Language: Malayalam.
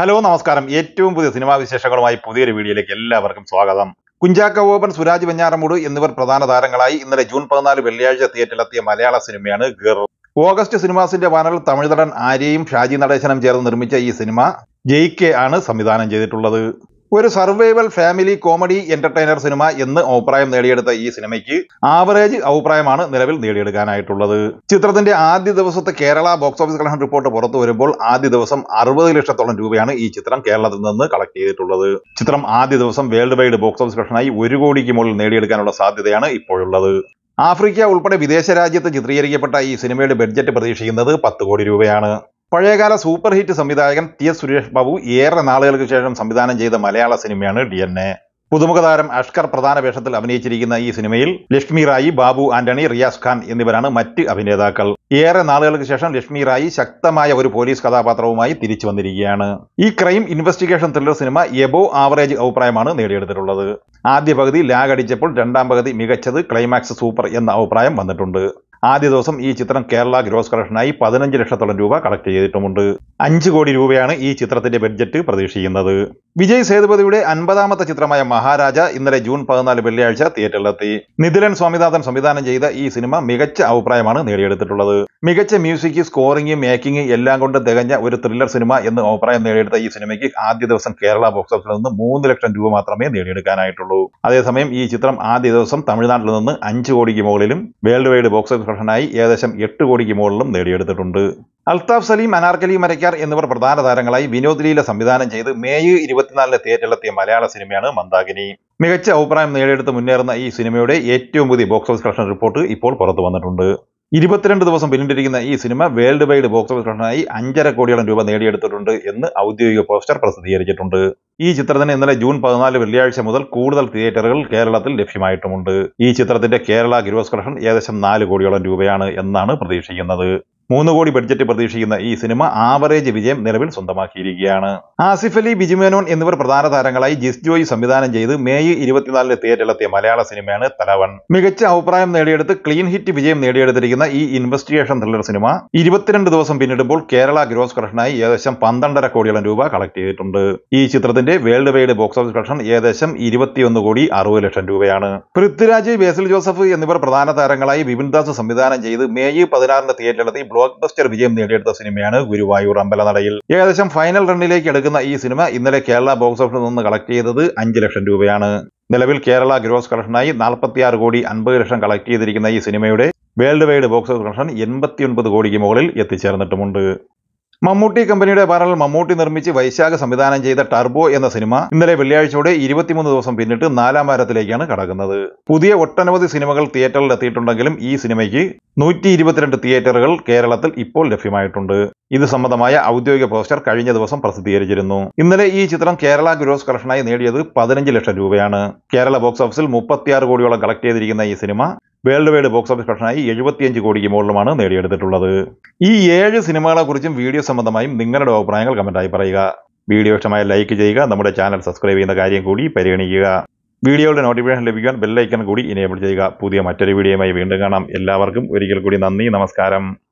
ഹലോ നമസ്കാരം ഏറ്റവും പുതിയ സിനിമാ വിശേഷങ്ങളുമായി പുതിയൊരു വീഡിയോയിലേക്ക് എല്ലാവർക്കും സ്വാഗതം കുഞ്ചാക്ക ഓപ്പൺ സുരാജ് വെഞ്ഞാറമൂട് എന്നിവർ പ്രധാന താരങ്ങളായി ഇന്നലെ ജൂൺ പതിനാല് വെള്ളിയാഴ്ച തിയേറ്ററിലെത്തിയ മലയാള സിനിമയാണ് ഗിർ ഓഗസ്റ്റ് സിനിമാസിന്റെ ബാനറിൽ തമിഴ് നടൻ ആര്യയും ഷാജി നടേശനും ചേർന്ന് നിർമ്മിച്ച ഈ സിനിമ കെ ആണ് സംവിധാനം ചെയ്തിട്ടുള്ളത് ഒരു survival family comedy entertainer cinema എന്ന് അഭിപ്രായം നേടിയെടുത്ത ഈ സിനിമയ്ക്ക് ആവറേജ് അഭിപ്രായമാണ് നിലവിൽ നേടിയെടുക്കാനായിട്ടുള്ളത് ചിത്രത്തിന്റെ ആദ്യ ദിവസത്തെ Kerala box office collection report പുറത്തു വരുമ്പോൾ ആദ്യ ദിവസം അറുപത് ലക്ഷത്തോളം രൂപയാണ് ഈ ചിത്രം കേരളത്തിൽ നിന്ന് കളക്ട് ചെയ്തിട്ടുള്ളത് ചിത്രം ആദ്യ ദിവസം വേൾഡ് വൈഡ് ബോക്സ് ഓഫീസ് കളക്ഷനായി ഒരു കോടിക്ക് മുകളിൽ നേടിയെടുക്കാനുള്ള സാധ്യതയാണ് ഇപ്പോഴുള്ളത് ആഫ്രിക്ക ഉൾപ്പെടെ വിദേശ രാജ്യത്ത് ചിത്രീകരിക്കപ്പെട്ട ഈ സിനിമയുടെ ബഡ്ജറ്റ് പ്രതീക്ഷിക്കുന്നത് പത്ത് കോടി രൂപയാണ് പഴയകാല സൂപ്പർ ഹിറ്റ് സംവിധായകൻ ടി എസ് സുരേഷ് ബാബു ഏറെ നാളുകൾക്ക് ശേഷം സംവിധാനം ചെയ്ത മലയാള സിനിമയാണ് ഡി എൻ എ പുതുമുഖ താരം അഷ്കർ പ്രധാന വേഷത്തിൽ അഭിനയിച്ചിരിക്കുന്ന ഈ സിനിമയിൽ ലക്ഷ്മി റായി ബാബു ആന്റണി റിയാസ് ഖാൻ എന്നിവരാണ് മറ്റ് അഭിനേതാക്കൾ ഏറെ നാളുകൾക്ക് ശേഷം ലക്ഷ്മി റായി ശക്തമായ ഒരു പോലീസ് കഥാപാത്രവുമായി തിരിച്ചു വന്നിരിക്കുകയാണ് ഈ crime investigation thriller cinema above average അഭിപ്രായമാണ് നേടിയെടുത്തിട്ടുള്ളത് ആദ്യ പകുതി ലാഗടിച്ചപ്പോൾ രണ്ടാം പകുതി മികച്ചത് ക്ലൈമാക്സ് സൂപ്പർ എന്ന അഭിപ്രായം വന്നിട്ടുണ്ട് ആദ്യ ദിവസം ഈ ചിത്രം കേരള ഗ്രോസ് കളക്ഷനായി പതിനഞ്ച് ലക്ഷത്തോളം രൂപ കളക്ട് ചെയ്തിട്ടുമുണ്ട് അഞ്ച് കോടി രൂപയാണ് ഈ ചിത്രത്തിന്റെ ബഡ്ജറ്റ് പ്രതീക്ഷിക്കുന്നത് വിജയ് സേതുപതിയുടെ അൻപതാമത്തെ ചിത്രമായ മഹാരാജ ഇന്നലെ ജൂൺ പതിനാല് വെള്ളിയാഴ്ച തിയേറ്ററിലെത്തി നിതിലൻ സ്വാമിനാഥൻ സംവിധാനം ചെയ്ത ഈ സിനിമ മികച്ച അഭിപ്രായമാണ് നേടിയെടുത്തിട്ടുള്ളത് മികച്ച മ്യൂസിക് സ്കോറിംഗ് മേക്കിംഗ് എല്ലാം കൊണ്ട് തികഞ്ഞ ഒരു ത്രില്ലർ സിനിമ എന്ന് അഭിപ്രായം നേടിയെടുത്ത ഈ സിനിമയ്ക്ക് ആദ്യ ദിവസം കേരള ബോക്സ് ഓഫീസിൽ നിന്ന് മൂന്ന് ലക്ഷം രൂപ മാത്രമേ നേടിയെടുക്കാനായിട്ടുള്ളൂ അതേസമയം ഈ ചിത്രം ആദ്യ ദിവസം തമിഴ്നാട്ടിൽ നിന്ന് അഞ്ച് കോടിക്ക് മുകളിലും വേൾഡ് വൈഡ് ബോക്സ് ഓഫീസ് കളക്ഷനായി ഏകദേശം എട്ട് കോടിക്ക് മുകളിലും നേടിയെടുത്തിട്ടുണ്ട് അൽത്താഫ് സലീം അനാർക്കലി മരക്കാർ എന്നിവർ പ്രധാന താരങ്ങളായി വിനോദ് ലീല സംവിധാനം ചെയ്ത് മേയ് ഇരുപത്തിനാലിന് തിയേറ്ററിലെത്തിയ മലയാള സിനിമയാണ് മന്ദാകിനി മികച്ച അഭിപ്രായം നേടിയെടുത്ത് മുന്നേറുന്ന ഈ സിനിമയുടെ ഏറ്റവും പുതിയ ബോക്സ് ഓഫീസ് കളക്ഷൻ റിപ്പോർട്ട് ഇപ്പോൾ പുറത്തു വന്നിട്ടുണ്ട് ഇരുപത്തിരണ്ട് ദിവസം പിന്നിട്ടിരിക്കുന്ന ഈ cinema world wide box office കളക്ഷനായി അഞ്ചര കോടിയോളം രൂപ നേടിയെടുത്തിട്ടുണ്ട് എന്ന് ഔദ്യോഗിക പോസ്റ്റർ പ്രസിദ്ധീകരിച്ചിട്ടുണ്ട് ഈ ചിത്രത്തിന് ഇന്നലെ ജൂൺ പതിനാല് വെള്ളിയാഴ്ച മുതൽ കൂടുതൽ തിയേറ്ററുകൾ കേരളത്തിൽ ലഭ്യമായിട്ടുമുണ്ട് ഈ ചിത്രത്തിന്റെ കേരള ഗ്രോസ് കളക്ഷൻ ഏകദേശം നാല് കോടിയോളം രൂപയാണ് എന്നാണ് പ്രതീക്ഷിക്കുന്നത് മൂന്ന് കോടി ബഡ്ജറ്റ് പ്രതീക്ഷിക്കുന്ന ഈ സിനിമ ആവറേജ് വിജയം നിലവിൽ സ്വന്തമാക്കിയിരിക്കുകയാണ് ആസിഫ് അലി ബിജു മേനോൻ എന്നിവർ പ്രധാന താരങ്ങളായി ജിസ് ജോയി സംവിധാനം ചെയ്ത് മെയ് ഇരുപത്തിനാലിന് തിയേറ്ററിലെത്തിയ മലയാള സിനിമയാണ് തലവൺ മികച്ച അഭിപ്രായം നേടിയെടുത്ത് ക്ലീൻ ഹിറ്റ് വിജയം നേടിയെടുത്തിരിക്കുന്ന ഈ ഇൻവെസ്റ്റിഗേഷൻ ത്രില്ലർ സിനിമ ഇരുപത്തിരണ്ട് ദിവസം പിന്നിടുമ്പോൾ കേരള ഗ്രോസ് കളക്ഷനായി ഏകദേശം പന്ത്രണ്ടര കോടിയോളം രൂപ കളക്ട് ചെയ്തിട്ടുണ്ട് ഈ ചിത്രത്തിന്റെ world wide box office collection ഏകദേശം ഇരുപത്തിയൊന്ന് കോടി അറുപത് ലക്ഷം രൂപയാണ് പൃഥ്വിരാജ് ബേസിൽ ജോസഫ് എന്നിവർ പ്രധാന താരങ്ങളായി ബിപിൻ ദാസ് സംവിധാനം ചെയ്ത് മെയ് പതിനാറിന് തിയേറ്ററിലെത്തി ബ്ലോക്ക് ബസ്റ്റർ വിജയം നേടിയെടുത്ത സിനിമയാണ് ഗുരുവായൂർ അമ്പലനടയിൽ ഏകദേശം ഫൈനൽ റണ്ണിലേക്ക് എടുക്കുന്ന ഈ സിനിമ ഇന്നലെ കേരള ബോക്സ് ഓഫീസിൽ നിന്ന് കളക്ട് ചെയ്തത് അഞ്ച് ലക്ഷം രൂപയാണ് നിലവിൽ കേരള ഗ്രോസ് കളക്ഷനായി നാൽപ്പത്തിയാറ് കോടി അൻപത് ലക്ഷം കളക്ട് ചെയ്തിരിക്കുന്ന ഈ സിനിമയുടെ world wide box office collection എൺപത്തിയൊൻപത് കോടിക്ക് മുകളിൽ എത്തിച്ചേർന്നിട്ടുമുണ്ട് മമ്മൂട്ടി കമ്പനിയുടെ ബാനറിൽ മമ്മൂട്ടി നിർമ്മിച്ച് വൈശാഖ സംവിധാനം ചെയ്ത ടർബോ എന്ന സിനിമ ഇന്നലെ വെള്ളിയാഴ്ചയോടെ ഇരുപത്തിമൂന്ന് ദിവസം പിന്നിട്ട് നാലാം വാരത്തിലേക്കാണ് കടക്കുന്നത് പുതിയ ഒട്ടനവധി സിനിമകൾ തിയേറ്ററിൽ എത്തിയിട്ടുണ്ടെങ്കിലും ഈ സിനിമയ്ക്ക് നൂറ്റി ഇരുപത്തിരണ്ട് തിയേറ്ററുകൾ കേരളത്തിൽ ഇപ്പോൾ ലഭ്യമായിട്ടുണ്ട് ഇത് സംബന്ധമായ ഔദ്യോഗിക പോസ്റ്റർ കഴിഞ്ഞ ദിവസം പ്രസിദ്ധീകരിച്ചിരുന്നു ഇന്നലെ ഈ ചിത്രം കേരള ഗ്രോസ് കളക്ഷനായി നേടിയത് പതിനഞ്ച് ലക്ഷം രൂപയാണ് കേരള ബോക്സ് ഓഫീസിൽ മുപ്പത്തിയാറ് കോടിയോളം കളക്ട് ചെയ്തിരിക്കുന്ന ഈ cinema world wide box office കളക്ഷനായി എഴുപത്തിയഞ്ച് കോടിക്ക് മുകളിലുമാണ് നേടിയെടുത്തിട്ടുള്ളത് ഈ ഏഴ് സിനിമകളെക്കുറിച്ചും വീഡിയോ സംബന്ധമായും നിങ്ങളുടെ അഭിപ്രായങ്ങൾ കമൻറ്റായി പറയുക വീഡിയോ ഇഷ്ടമായ ലൈക്ക് ചെയ്യുക നമ്മുടെ ചാനൽ സബ്സ്ക്രൈബ് ചെയ്യുന്ന കാര്യം കൂടി പരിഗണിക്കുക വീഡിയോയുടെ നോട്ടിഫിക്കേഷൻ ലഭിക്കാൻ ബെല്ലൈക്കൺ കൂടി ഇനേബിൾ ചെയ്യുക പുതിയ മറ്റൊരു വീഡിയോയുമായി വീണ്ടും കാണാം എല്ലാവർക്കും ഒരിക്കൽ കൂടി നന്ദി നമസ്കാരം